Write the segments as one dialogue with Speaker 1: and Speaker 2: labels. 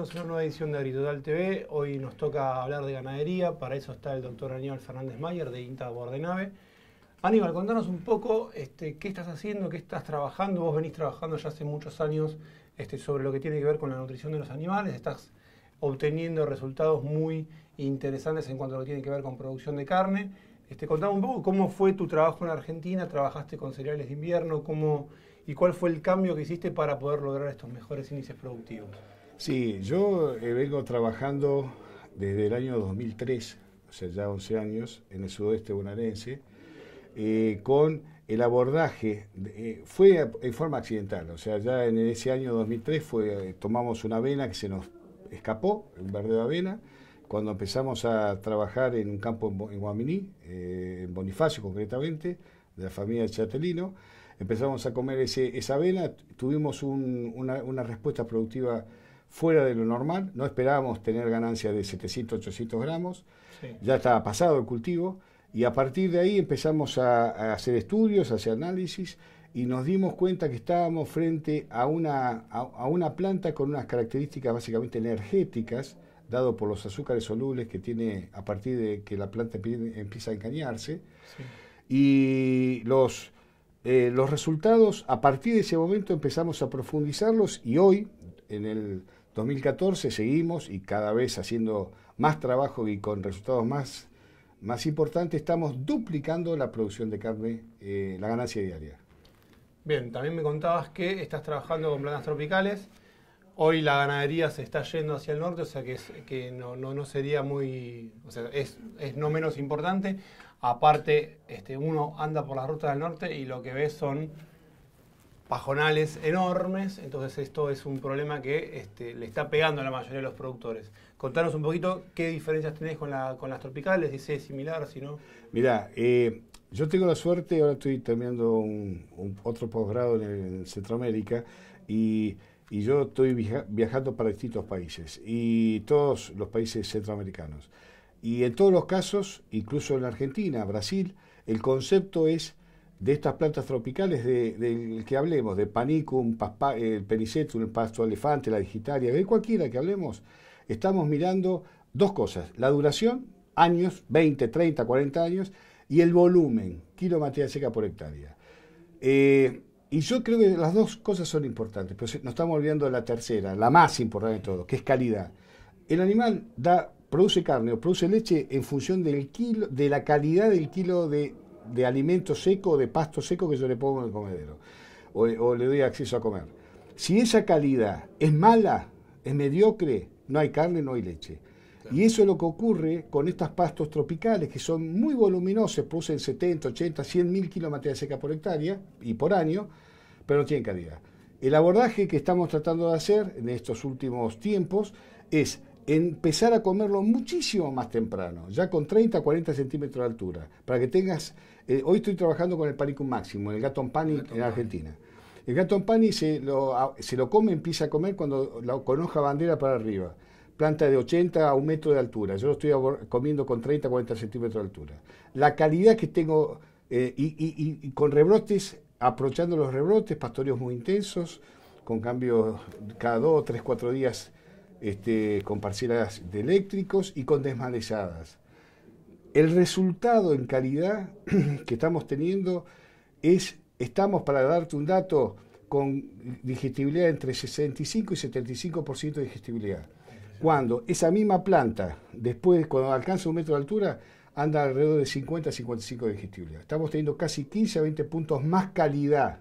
Speaker 1: bienvenidos una nueva edición de Agricultural TV. Hoy nos toca hablar de ganadería, para eso está el doctor Aníbal Fernández Mayer de INTA Bordenave. Aníbal, contanos un poco este, qué estás haciendo, qué estás trabajando. Vos venís trabajando ya hace muchos años este, sobre lo que tiene que ver con la nutrición de los animales, estás obteniendo resultados muy interesantes en cuanto a lo que tiene que ver con producción de carne. Este, contame un poco cómo fue tu trabajo en Argentina, trabajaste con cereales de invierno, cómo, y cuál fue el cambio que hiciste para poder lograr estos mejores índices productivos.
Speaker 2: Sí, yo eh, vengo trabajando desde el año 2003, o sea, ya 11 años, en el sudoeste bonaerense, eh, con el abordaje, eh, fue en forma accidental, o sea, ya en ese año 2003 fue, tomamos una avena que se nos escapó, un verde de avena, cuando empezamos a trabajar en un campo en Guaminí, en Bonifacio concretamente, de la familia Chatelino, empezamos a comer ese, esa avena, tuvimos una respuesta productiva fuera de lo normal, no esperábamos tener ganancias de 700, 800 gramos, ya estaba pasado el cultivo, y a partir de ahí empezamos a, hacer estudios, a hacer análisis, y nos dimos cuenta que estábamos frente a una, a, una planta con unas características básicamente energéticas, dado por los azúcares solubles que tiene a partir de que la planta empieza a engañarse. Y los, eh, los resultados, a partir de ese momento empezamos a profundizarlos y hoy, en el 2014 seguimos y cada vez haciendo más trabajo y con resultados más, más importantes, estamos duplicando la producción de carne, eh, la ganancia diaria.
Speaker 1: Bien, también me contabas que estás trabajando con plantas tropicales. Hoy la ganadería se está yendo hacia el norte, o sea que, que no, sería muy. O sea, es, no menos importante. Aparte, este, uno anda por la ruta del norte y lo que ves son pajonales enormes, entonces esto es un problema que este, le está pegando a la mayoría de los productores. Contanos un poquito qué diferencias tenés con, las tropicales, si es similar, si no.
Speaker 2: Mirá, eh, yo tengo la suerte, ahora estoy terminando un, otro posgrado en, Centroamérica y, yo estoy viajando para distintos países y todos los países centroamericanos. Y en todos los casos, incluso en Argentina, Brasil, el concepto es de estas plantas tropicales del que hablemos, de panicum, el pericetum, el pasto elefante, la digitaria, de cualquiera que hablemos, estamos mirando dos cosas, la duración, años, 20, 30, 40 años, y el volumen, kilo de materia seca por hectárea. Eh, y yo creo que las dos cosas son importantes, pero nos estamos olvidando de la tercera, la más importante de todo, que es calidad. El animal da, produce carne o produce leche en función del kilo, de la calidad del kilo de de alimento seco, de pasto seco que yo le pongo en el comedero, o, le doy acceso a comer. Si esa calidad es mala, es mediocre, no hay carne, no hay leche. Y eso es lo que ocurre con estos pastos tropicales, que son muy voluminosos, producen 70, 80, 100 mil kilos de materia seca por hectárea y por año, pero no tienen calidad. El abordaje que estamos tratando de hacer en estos últimos tiempos es empezar a comerlo muchísimo más temprano, ya con 30, 40 centímetros de altura, para que tengas... Eh, hoy estoy trabajando con el panicum máximo, el gato en pani en Argentina. El gato pani ah, se lo, come, empieza a comer cuando la, con hoja bandera para arriba. Planta de 80 a un metro de altura. Yo lo estoy comiendo con 30, 40 centímetros de altura. La calidad que tengo, eh, y, con rebrotes, aprovechando los rebrotes, pastoreos muy intensos, con cambios cada dos, tres, cuatro días este, con parcelas de eléctricos y con desmalezadas. El resultado en calidad que estamos teniendo es, estamos para darte un dato, con digestibilidad entre 65 y 75% de digestibilidad. Cuando esa misma planta, después, cuando alcanza un metro de altura, anda alrededor de 50 a 55 de digestibilidad. Estamos teniendo casi 15 a 20 puntos más calidad.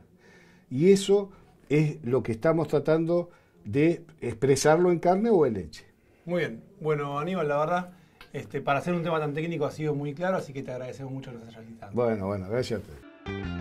Speaker 2: Y eso es lo que estamos tratando de expresarlo en carne o en leche.
Speaker 1: Muy bien. Bueno, Aníbal, la verdad, este, para hacer un tema tan técnico ha sido muy claro, así que te agradecemos mucho los nos hayas
Speaker 2: Bueno, bueno, gracias a ti.